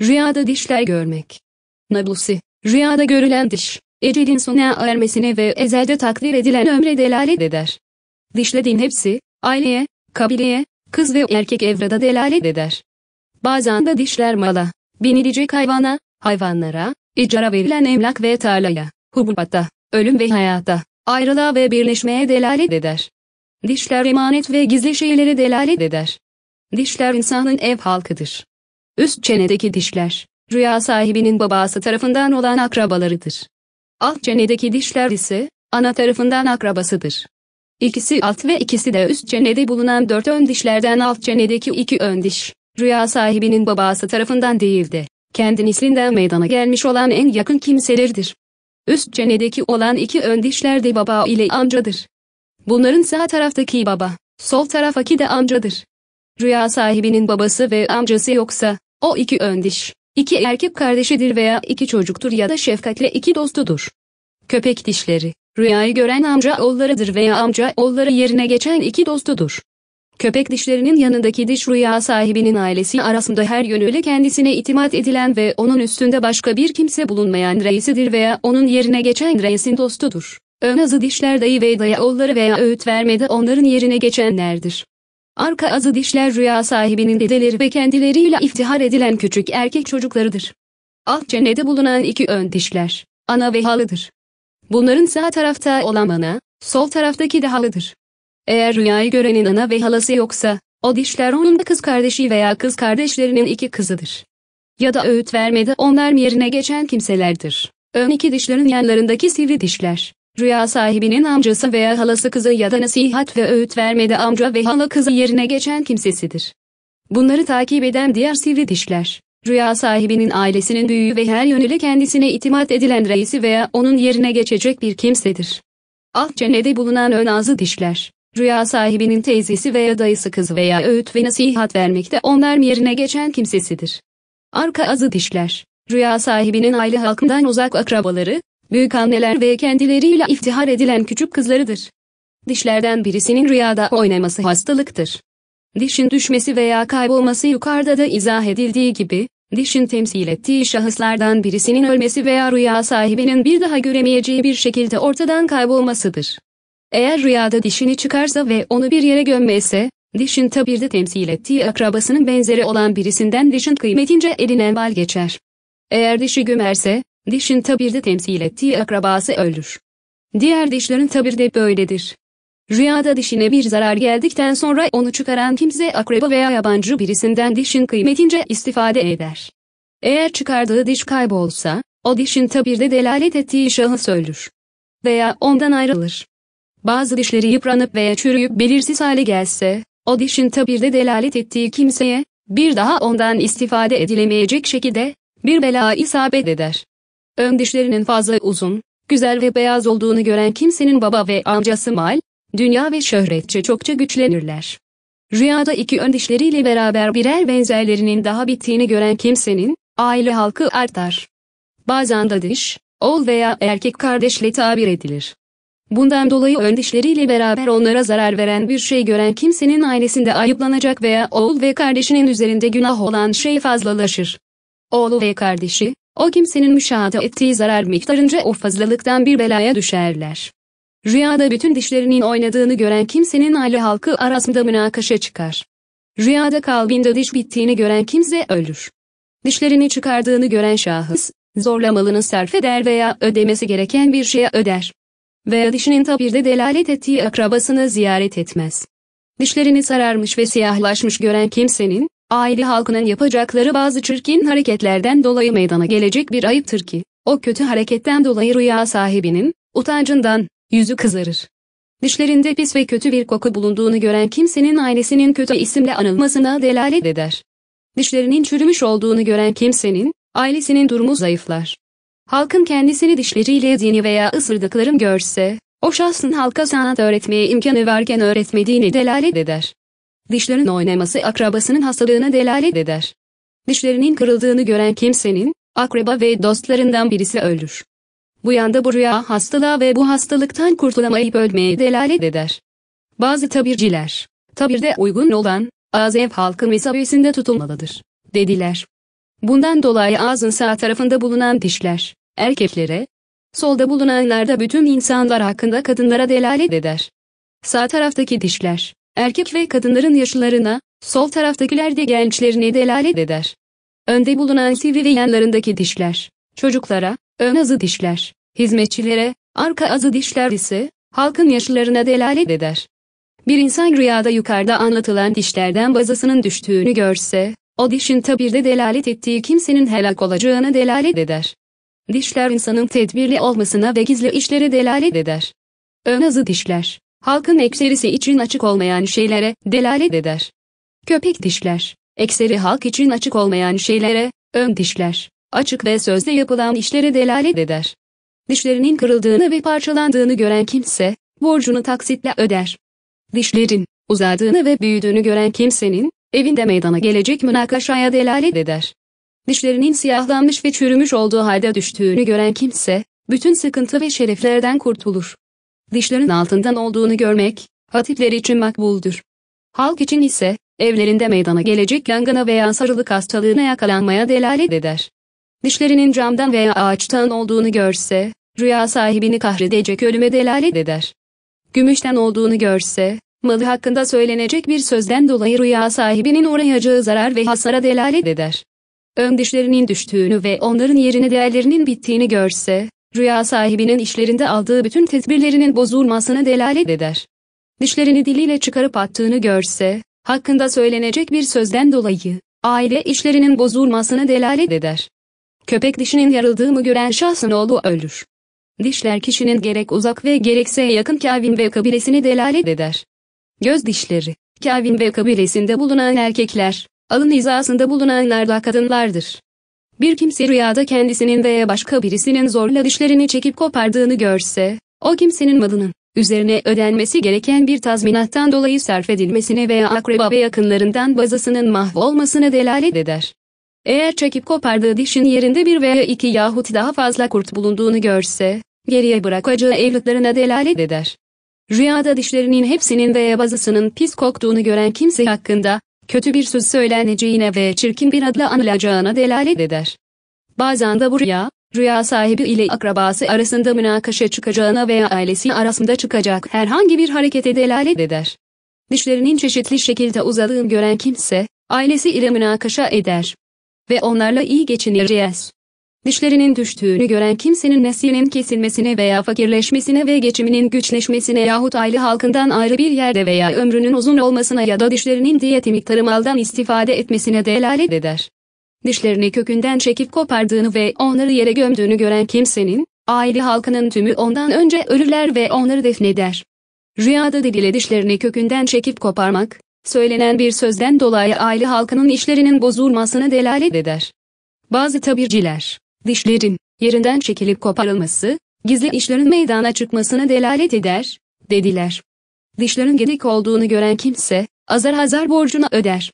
Rüyada dişler görmek. Nablusi, rüyada görülen diş, ecelin sona ermesine ve ezelde takdir edilen ömre delalet eder. Dişlerin hepsi, aileye, kabileye, kız ve erkek evrada delalet eder. Bazen de dişler mala, binilecek hayvana, hayvanlara, icara verilen emlak ve tarlaya, hububatta, ölüm ve hayata, ayrılığa ve birleşmeye delalet eder. Dişler emanet ve gizli şeylere delalet eder. Dişler insanın ev halkıdır. Üst çenedeki dişler, rüya sahibinin babası tarafından olan akrabalarıdır. Alt çenedeki dişler ise, ana tarafından akrabasıdır. İkisi alt ve ikisi de üst çenede bulunan dört ön dişlerden alt çenedeki iki ön diş, rüya sahibinin babası tarafından değil de, kendi nislinden meydana gelmiş olan en yakın kimseleridir. Üst çenedeki olan iki ön dişler de baba ile amcadır. Bunların sağ taraftaki baba, sol taraftaki de amcadır. Rüya sahibinin babası ve amcası yoksa, o iki öndiş, iki erkek kardeşidir veya iki çocuktur ya da şefkatle iki dostudur. Köpek dişleri, rüyayı gören amca oğullarıdır veya amca oğulları yerine geçen iki dostudur. Köpek dişlerinin yanındaki diş rüya sahibinin ailesi arasında her yönüyle kendisine itimat edilen ve onun üstünde başka bir kimse bulunmayan reisidir veya onun yerine geçen reisin dostudur. Ön azı dişler dayı ve dayı oğulları veya öğüt vermede onların yerine geçenlerdir. Arka azı dişler rüya sahibinin dedeleri ve kendileriyle iftihar edilen küçük erkek çocuklarıdır. Alt ah, çenede bulunan iki ön dişler, ana ve halıdır. Bunların sağ tarafta olan ana, sol taraftaki de halıdır. Eğer rüyayı görenin ana ve halası yoksa, o dişler onun kız kardeşi veya kız kardeşlerinin iki kızıdır. Ya da öğüt vermede onlar yerine geçen kimselerdir. Ön iki dişlerin yanlarındaki sivri dişler, Rüya sahibinin amcası veya halası kızı ya da nasihat ve öğüt vermedi amca ve hala kızı yerine geçen kimsesidir. Bunları takip eden diğer sivri dişler. Rüya sahibinin ailesinin büyüğü ve her yönüyle kendisine itimat edilen reisi veya onun yerine geçecek bir kimsedir. Alt ah çenede bulunan ön ağzı dişler. Rüya sahibinin teyzesi veya dayısı kızı veya öğüt ve nasihat vermekte onların yerine geçen kimsesidir. Arka azı dişler. Rüya sahibinin aile halkından uzak akrabaları, büyük anneler ve kendileriyle iftihar edilen küçük kızlarıdır. Dişlerden birisinin rüyada oynaması hastalıktır. Dişin düşmesi veya kaybolması yukarıda da izah edildiği gibi, dişin temsil ettiği şahıslardan birisinin ölmesi veya rüya sahibinin bir daha göremeyeceği bir şekilde ortadan kaybolmasıdır. Eğer rüyada dişini çıkarsa ve onu bir yere gömmeyse, dişin tabirde temsil ettiği akrabasının benzeri olan birisinden dişin kıymetince eline mal geçer. Eğer dişi gömerse, Dişin tabirde temsil ettiği akrabası ölür. Diğer dişlerin tabirde böyledir. Rüyada dişine bir zarar geldikten sonra onu çıkaran kimse akraba veya yabancı birisinden dişin kıymetince istifade eder. Eğer çıkardığı diş kaybolsa, o dişin tabirde delalet ettiği şahıs ölür. Veya ondan ayrılır. Bazı dişleri yıpranıp veya çürüyüp belirsiz hale gelse, o dişin tabirde delalet ettiği kimseye, bir daha ondan istifade edilemeyecek şekilde, bir bela isabet eder. Ön dişlerinin fazla uzun, güzel ve beyaz olduğunu gören kimsenin baba ve amcası mal, dünya ve şöhretçe çokça güçlenirler. Rüyada iki ön dişleriyle beraber birer benzerlerinin daha bittiğini gören kimsenin, aile halkı artar. Bazen de diş, oğul veya erkek kardeşle tabir edilir. Bundan dolayı ön dişleriyle beraber onlara zarar veren bir şey gören kimsenin ailesinde ayıplanacak veya oğul ve kardeşinin üzerinde günah olan şey fazlalaşır. Oğlu ve kardeşi, o kimsenin müşahede ettiği zarar miktarınca o fazlalıktan bir belaya düşerler. Rüyada bütün dişlerinin oynadığını gören kimsenin aile halkı arasında münakaşa çıkar. Rüyada kalbinde diş bittiğini gören kimse ölür. Dişlerini çıkardığını gören şahıs, zorlamalını sarf eder veya ödemesi gereken bir şeye öder. Veya dişinin tabirde delalet ettiği akrabasını ziyaret etmez. Dişlerini sararmış ve siyahlaşmış gören kimsenin, Aile halkının yapacakları bazı çirkin hareketlerden dolayı meydana gelecek bir ayıptır ki, o kötü hareketten dolayı rüya sahibinin, utancından, yüzü kızarır. Dişlerinde pis ve kötü bir koku bulunduğunu gören kimsenin ailesinin kötü isimle anılmasına delalet eder. Dişlerinin çürümüş olduğunu gören kimsenin, ailesinin durumu zayıflar. Halkın kendisini dişleriyle yediğini veya ısırdıklarım görse, o şahsın halka sanat öğretmeye imkanı varken öğretmediğini delalet eder. Dişlerin oynaması akrabasının hastalığına delalet eder. Dişlerinin kırıldığını gören kimsenin, akraba ve dostlarından birisi ölür. Bu yanda bu rüya hastalığa ve bu hastalıktan kurtulamayıp ölmeye delalet eder. Bazı tabirciler, tabirde uygun olan, ağız ev halkın mesabesinde tutulmalıdır, dediler. Bundan dolayı ağzın sağ tarafında bulunan dişler, erkeklere, solda bulunanlar da bütün insanlar hakkında kadınlara delalet eder. Sağ taraftaki dişler, erkek ve kadınların yaşlarına, sol taraftakiler de gençlerine delalet eder. Önde bulunan sivri ve yanlarındaki dişler, çocuklara, ön azı dişler, hizmetçilere, arka azı dişler ise, halkın yaşlarına delalet eder. Bir insan rüyada yukarıda anlatılan dişlerden bazısının düştüğünü görse, o dişin tabirde delalet ettiği kimsenin helak olacağına delalet eder. Dişler insanın tedbirli olmasına ve gizli işlere delalet eder. Ön azı dişler, halkın ekserisi için açık olmayan şeylere delalet eder. Köpek dişler, ekseri halk için açık olmayan şeylere, ön dişler, açık ve sözde yapılan işlere delalet eder. Dişlerinin kırıldığını ve parçalandığını gören kimse, borcunu taksitle öder. Dişlerin, uzadığını ve büyüdüğünü gören kimsenin, evinde meydana gelecek münakaşaya delalet eder. Dişlerinin siyahlanmış ve çürümüş olduğu halde düştüğünü gören kimse, bütün sıkıntı ve şereflerden kurtulur dişlerin altından olduğunu görmek, hatipler için makbuldur. Halk için ise, evlerinde meydana gelecek yangına veya sarılık hastalığına yakalanmaya delalet eder. Dişlerinin camdan veya ağaçtan olduğunu görse, rüya sahibini kahredecek ölüme delalet eder. Gümüşten olduğunu görse, malı hakkında söylenecek bir sözden dolayı rüya sahibinin uğrayacağı zarar ve hasara delalet eder. Ön dişlerinin düştüğünü ve onların yerine değerlerinin bittiğini görse, rüya sahibinin işlerinde aldığı bütün tedbirlerinin bozulmasını delalet eder. Dişlerini diliyle çıkarıp attığını görse, hakkında söylenecek bir sözden dolayı, aile işlerinin bozulmasını delalet eder. Köpek dişinin yarıldığını gören şahsın oğlu ölür. Dişler kişinin gerek uzak ve gerekse yakın kavim ve kabilesini delalet eder. Göz dişleri, kavim ve kabilesinde bulunan erkekler, alın hizasında bulunanlar da kadınlardır. Bir kimse rüyada kendisinin veya başka birisinin zorla dişlerini çekip kopardığını görse, o kimsenin malının, üzerine ödenmesi gereken bir tazminattan dolayı sarf edilmesine veya akraba ve yakınlarından bazısının mahvolmasına delalet eder. Eğer çekip kopardığı dişin yerinde bir veya iki yahut daha fazla kurt bulunduğunu görse, geriye bırakacağı evlatlarına delalet eder. Rüyada dişlerinin hepsinin veya bazısının pis koktuğunu gören kimse hakkında, kötü bir söz söyleneceğine ve çirkin bir adla anılacağına delalet eder. Bazen de bu rüya, rüya sahibi ile akrabası arasında münakaşa çıkacağına veya ailesi arasında çıkacak herhangi bir harekete delalet eder. Dişlerinin çeşitli şekilde uzadığını gören kimse, ailesi ile münakaşa eder. Ve onlarla iyi geçineceğiz. Dişlerinin düştüğünü gören kimsenin neslinin kesilmesine veya fakirleşmesine ve geçiminin güçleşmesine yahut aile halkından ayrı bir yerde veya ömrünün uzun olmasına ya da dişlerinin diyeti miktarı maldan istifade etmesine delalet eder. Dişlerini kökünden çekip kopardığını ve onları yere gömdüğünü gören kimsenin, aile halkının tümü ondan önce ölürler ve onları defneder. Rüyada dil ile dişlerini kökünden çekip koparmak, söylenen bir sözden dolayı aile halkının işlerinin bozulmasına delalet eder. Bazı tabirciler dişlerin yerinden çekilip koparılması, gizli işlerin meydana çıkmasını delalet eder, dediler. Dişlerin gedik olduğunu gören kimse, azar azar borcunu öder.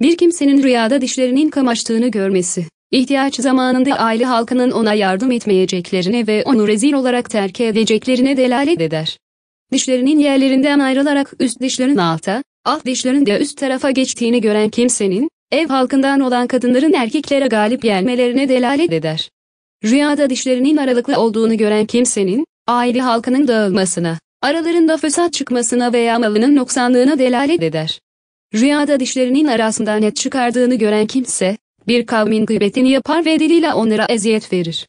Bir kimsenin rüyada dişlerinin kamaştığını görmesi, ihtiyaç zamanında aile halkının ona yardım etmeyeceklerine ve onu rezil olarak terk edeceklerine delalet eder. Dişlerinin yerlerinden ayrılarak üst dişlerin alta, alt dişlerin de üst tarafa geçtiğini gören kimsenin, ev halkından olan kadınların erkeklere galip gelmelerine delalet eder. Rüyada dişlerinin aralıklı olduğunu gören kimsenin, aile halkının dağılmasına, aralarında fesat çıkmasına veya malının noksanlığına delalet eder. Rüyada dişlerinin arasından net çıkardığını gören kimse, bir kavmin gıybetini yapar ve diliyle onlara eziyet verir.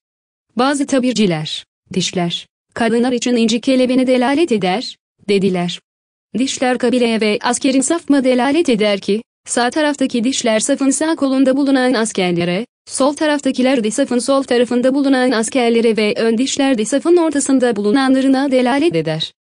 Bazı tabirciler, dişler, kadınlar için inci kelebeğine delalet eder, dediler. Dişler kabileye ve askerin safma delalet eder ki, sağ taraftaki dişler safın sağ kolunda bulunan askerlere, Sol taraftakiler DİSAF'ın sol tarafında bulunan askerlere ve ön dişler DİSAF'ın ortasında bulunanlarına delalet eder.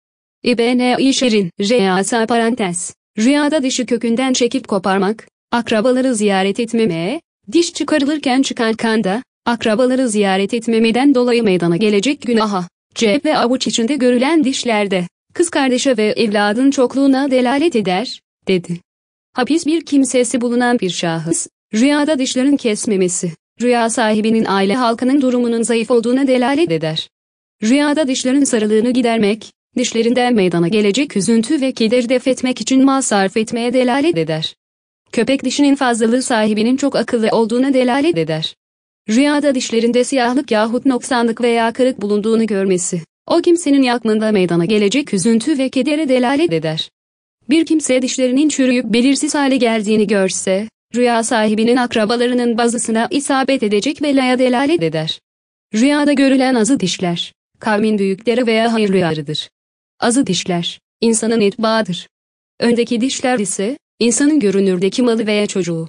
İbn İşer'in rüyası parantez. Rüyada dişi kökünden çekip koparmak, akrabaları ziyaret etmemeye, diş çıkarılırken çıkan kanda, akrabaları ziyaret etmemeden dolayı meydana gelecek günaha, cep ve avuç içinde görülen dişlerde, kız kardeşe ve evladın çokluğuna delalet eder, dedi. Hapis bir kimsesi bulunan bir şahıs, Rüyada dişlerin kesmemesi, rüya sahibinin aile halkının durumunun zayıf olduğuna delalet eder. Rüyada dişlerin sarılığını gidermek, dişlerinden meydana gelecek üzüntü ve kederi def etmek için mal sarf etmeye delalet eder. Köpek dişinin fazlalığı sahibinin çok akıllı olduğuna delalet eder. Rüyada dişlerinde siyahlık yahut noksanlık veya kırık bulunduğunu görmesi, o kimsenin yakmında meydana gelecek üzüntü ve kedere delalet eder. Bir kimse dişlerinin çürüyüp belirsiz hale geldiğini görse, rüya sahibinin akrabalarının bazısına isabet edecek belaya delalet eder. Rüyada görülen azı dişler, kavmin büyükleri veya hayır hayırlıyarıdır. Azı dişler, insanın itbaadır. Öndeki dişler ise, insanın görünürdeki malı veya çocuğu.